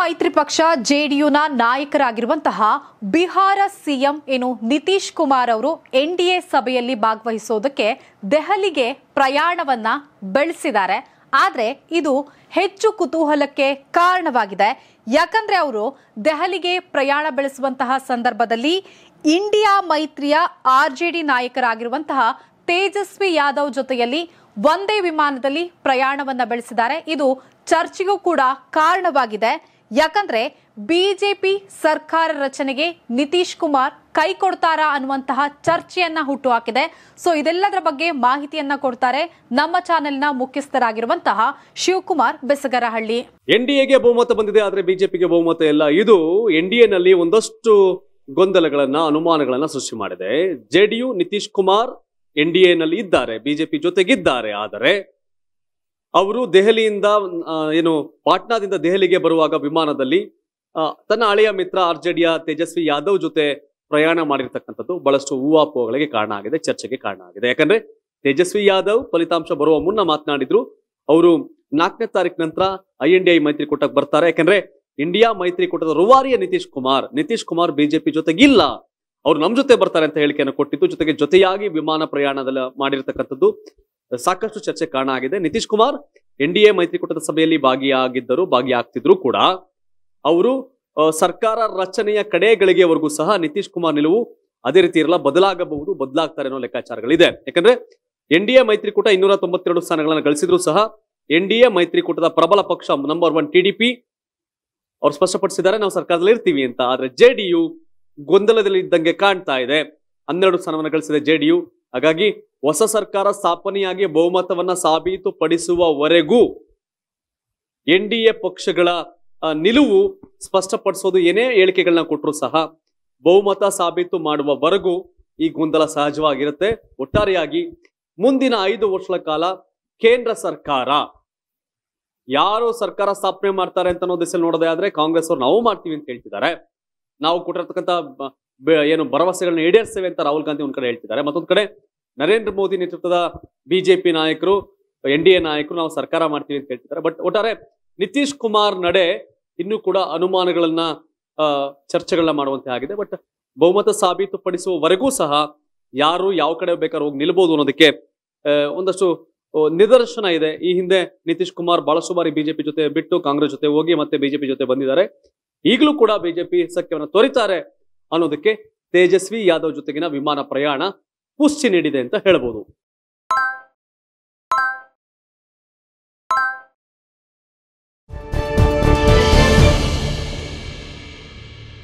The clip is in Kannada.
ಮೈತ್ರಿ ಪಕ್ಷ ಜೆಡಿಯುನ ನಾಯಕರಾಗಿರುವಂತಹ ಬಿಹಾರ ಸಿಎಂ ಏನು ನಿತೀಶ್ ಕುಮಾರ್ ಅವರು ಎನ್ ಡಿ ಎ ಸಭೆಯಲ್ಲಿ ಭಾಗವಹಿಸೋದಕ್ಕೆ ದೆಹಲಿಗೆ ಪ್ರಯಾಣವನ್ನ ಬೆಳೆಸಿದ್ದಾರೆ ಆದರೆ ಇದು ಹೆಚ್ಚು ಕುತೂಹಲಕ್ಕೆ ಕಾರಣವಾಗಿದೆ ಯಾಕಂದ್ರೆ ಅವರು ದೆಹಲಿಗೆ ಪ್ರಯಾಣ ಬೆಳೆಸುವಂತಹ ಸಂದರ್ಭದಲ್ಲಿ ಇಂಡಿಯಾ ಮೈತ್ರಿಯ ಆರ್ ಜೆ ಡಿ ನಾಯಕರಾಗಿರುವಂತಹ ತೇಜಸ್ವಿ ಯಾದವ್ ಜೊತೆಯಲ್ಲಿ ಒಂದೇ ವಿಮಾನದಲ್ಲಿ ಪ್ರಯಾಣವನ್ನ ಬೆಳೆಸಿದ್ದಾರೆ ಇದು ಚರ್ಚೆಗೂ ಕೂಡ ಕಾರಣವಾಗಿದೆ ಯಾಕಂದ್ರೆ ಬಿಜೆಪಿ ಸರ್ಕಾರ ರಚನೆಗೆ ನಿತೀಶ್ ಕುಮಾರ್ ಕೈ ಕೊಡ್ತಾರಾ ಅನ್ನುವಂತಹ ಚರ್ಚೆಯನ್ನ ಹುಟ್ಟು ಹಾಕಿದೆ ಸೊ ಇದೆಲ್ಲದರ ಬಗ್ಗೆ ಮಾಹಿತಿಯನ್ನ ಕೊಡ್ತಾರೆ ನಮ್ಮ ಚಾನೆಲ್ನ ಮುಖ್ಯಸ್ಥರಾಗಿರುವಂತಹ ಶಿವಕುಮಾರ್ ಬೆಸಗರಹಳ್ಳಿ ಎನ್ಡಿಎಗೆ ಬಹುಮತ ಬಂದಿದೆ ಆದ್ರೆ ಬಿಜೆಪಿಗೆ ಬಹುಮತ ಇಲ್ಲ ಇದು ಎನ್ಡಿಎನಲ್ಲಿ ಒಂದಷ್ಟು ಗೊಂದಲಗಳನ್ನ ಅನುಮಾನಗಳನ್ನ ಸೃಷ್ಟಿ ಮಾಡಿದೆ ಜೆಡಿಯು ನಿತೀಶ್ ಕುಮಾರ್ ಎನ್ಡಿಎನಲ್ಲಿ ಇದ್ದಾರೆ ಬಿಜೆಪಿ ಜೊತೆಗಿದ್ದಾರೆ ಆದರೆ ಅವರು ದೆಹಲಿಯಿಂದ ಏನು ಪಾಟ್ನಾದಿಂದ ದೆಹಲಿಗೆ ಬರುವಾಗ ವಿಮಾನದಲ್ಲಿ ತನ್ನ ಹಳೆಯ ಮಿತ್ರ ಆರ್ ತೇಜಸ್ವಿ ಯಾದವ್ ಜೊತೆ ಪ್ರಯಾಣ ಮಾಡಿರ್ತಕ್ಕಂಥದ್ದು ಬಹಳಷ್ಟು ಹೂವಾಪೋಗಳಿಗೆ ಕಾರಣ ಆಗಿದೆ ಚರ್ಚೆಗೆ ಕಾರಣ ಆಗಿದೆ ಯಾಕಂದ್ರೆ ತೇಜಸ್ವಿ ಯಾದವ್ ಫಲಿತಾಂಶ ಬರುವ ಮುನ್ನ ಮಾತನಾಡಿದ್ರು ಅವರು ನಾಲ್ಕನೇ ತಾರೀಕು ನಂತರ ಐ ಎನ್ ಡಿ ಐ ಮೈತ್ರಿಕೂಟಕ್ಕೆ ಬರ್ತಾರೆ ಯಾಕಂದ್ರೆ ಇಂಡಿಯಾ ಮೈತ್ರಿಕೂಟದ ರುವಾರಿಯ ನಿತೀಶ್ ಕುಮಾರ್ ನಿತೀಶ್ ಕುಮಾರ್ ಬಿಜೆಪಿ ಜೊತೆಗಿಲ್ಲ ಅವ್ರು ನಮ್ಮ ಜೊತೆ ಬರ್ತಾರೆ ಅಂತ ಹೇಳಿಕೆಯನ್ನು ಕೊಟ್ಟಿದ್ದು ಜೊತೆಗೆ ಜೊತೆಯಾಗಿ ವಿಮಾನ ಪ್ರಯಾಣದಲ್ಲಿ ಮಾಡಿರ್ತಕ್ಕಂಥದ್ದು ಸಾಕಷ್ಟು ಚರ್ಚೆ ಕಾರಣ ಆಗಿದೆ Nitish Kumar N D A ಮೈತ್ರಿಕೂಟದ ಸಭೆಯಲ್ಲಿ ಭಾಗಿಯಾಗಿದ್ದರು ಭಾಗಿಯಾಗ್ತಿದ್ರು ಕೂಡ ಅವರು ಸರ್ಕಾರ ರಚನೆಯ ಕಡೆಗಳಿಗೆವರೆಗೂ ಸಹ ನಿತೀಶ್ ಕುಮಾರ್ ನಿಲುವು ಅದೇ ರೀತಿ ಇರಲ್ಲ ಬದಲಾಗಬಹುದು ಬದಲಾಗ್ತಾರೆ ಅನ್ನೋ ಲೆಕ್ಕಾಚಾರಗಳಿದೆ ಯಾಕಂದ್ರೆ ಎನ್ ಡಿ ಎ ಮೈತ್ರಿಕೂಟ ಇನ್ನೂರ ತೊಂಬತ್ತೆರಡು ಸ್ಥಾನಗಳನ್ನು ಗಳಿಸಿದ್ರು ಸಹ ಎನ್ ಡಿ ಎ ಮೈತ್ರಿಕೂಟದ ಪ್ರಬಲ ಪಕ್ಷ ನಂಬರ್ ಒನ್ ಟಿಡಿಪಿ ಅವರು ಸ್ಪಷ್ಟಪಡಿಸಿದ್ದಾರೆ ನಾವು ಸರ್ಕಾರದಲ್ಲಿ ಇರ್ತೀವಿ ಅಂತ ಆದ್ರೆ ಜೆಡಿಯು ಗೊಂದಲದಲ್ಲಿ ಇದ್ದಂಗೆ ಕಾಣ್ತಾ ಇದೆ ಹನ್ನೆರಡು ಸ್ಥಾನವನ್ನು ಗಳಿಸಿದೆ ಜೆಡಿಯು ಹಾಗಾಗಿ ಹೊಸ ಸರ್ಕಾರ ಸ್ಥಾಪನೆಯಾಗಿ ಬಹುಮತವನ್ನ ಸಾಬೀತುಪಡಿಸುವವರೆಗೂ ಎನ್ ಡಿ ಎ ಪಕ್ಷಗಳ ನಿಲುವು ಸ್ಪಷ್ಟಪಡಿಸೋದು ಏನೇ ಹೇಳಿಕೆಗಳನ್ನ ಕೊಟ್ಟರು ಸಹ ಬಹುಮತ ಸಾಬೀತು ಮಾಡುವವರೆಗೂ ಈ ಗೊಂದಲ ಸಹಜವಾಗಿರುತ್ತೆ ಒಟ್ಟಾರೆಯಾಗಿ ಮುಂದಿನ ಐದು ವರ್ಷಗಳ ಕಾಲ ಕೇಂದ್ರ ಸರ್ಕಾರ ಯಾರು ಸರ್ಕಾರ ಸ್ಥಾಪನೆ ಮಾಡ್ತಾರೆ ಅಂತ ಅನ್ನೋ ನೋಡೋದೇ ಆದ್ರೆ ಕಾಂಗ್ರೆಸ್ ಅವ್ರು ನಾವು ಮಾಡ್ತೀವಿ ಅಂತ ಹೇಳ್ತಿದ್ದಾರೆ ನಾವು ಕೊಟ್ಟಿರ್ತಕ್ಕಂಥ ಏನು ಭರವಸೆಗಳನ್ನ ಈಡೇರಿಸ್ತೇವೆ ಅಂತ ರಾಹುಲ್ ಗಾಂಧಿ ಒಂದ್ ಕಡೆ ಹೇಳ್ತಿದ್ದಾರೆ ಮತ್ತೊಂದ್ ಕಡೆ ನರೇಂದ್ರ ಮೋದಿ ನೇತೃತ್ವದ ಬಿಜೆಪಿ ನಾಯಕರು ಎನ್ ಡಿ ಎ ನಾಯಕರು ನಾವು ಸರ್ಕಾರ ಮಾಡ್ತೀವಿ ಅಂತ ಹೇಳ್ತಿದ್ದಾರೆ ಬಟ್ ಒಟ್ಟಾರೆ ನಿತೀಶ್ ಕುಮಾರ್ ನಡೆ ಇನ್ನೂ ಕೂಡ ಅನುಮಾನಗಳನ್ನ ಚರ್ಚೆಗಳನ್ನ ಮಾಡುವಂತೆ ಆಗಿದೆ ಬಟ್ ಬಹುಮತ ಸಾಬೀತುಪಡಿಸುವವರೆಗೂ ಸಹ ಯಾರು ಯಾವ ಕಡೆ ಬೇಕಾದ್ರೂ ಹೋಗಿ ನಿಲ್ಬಹುದು ಅನ್ನೋದಕ್ಕೆ ಒಂದಷ್ಟು ನಿದರ್ಶನ ಇದೆ ಈ ಹಿಂದೆ ನಿತೀಶ್ ಕುಮಾರ್ ಬಹಳಷ್ಟು ಬಾರಿ ಬಿಜೆಪಿ ಜೊತೆ ಬಿಟ್ಟು ಕಾಂಗ್ರೆಸ್ ಜೊತೆ ಹೋಗಿ ಮತ್ತೆ ಬಿಜೆಪಿ ಜೊತೆ ಬಂದಿದ್ದಾರೆ ಈಗಲೂ ಕೂಡ ಬಿಜೆಪಿ ಸಖ್ಯವನ್ನು ತೋರಿತಾರೆ ಅನ್ನೋದಕ್ಕೆ ತೇಜಸ್ವಿ ಯಾದವ್ ಜೊತೆಗಿನ ವಿಮಾನ ಪ್ರಯಾಣ ಪುಷ್ಟಿ ನೀಡಿದೆ ಅಂತ ಹೇಳ್ಬೋದು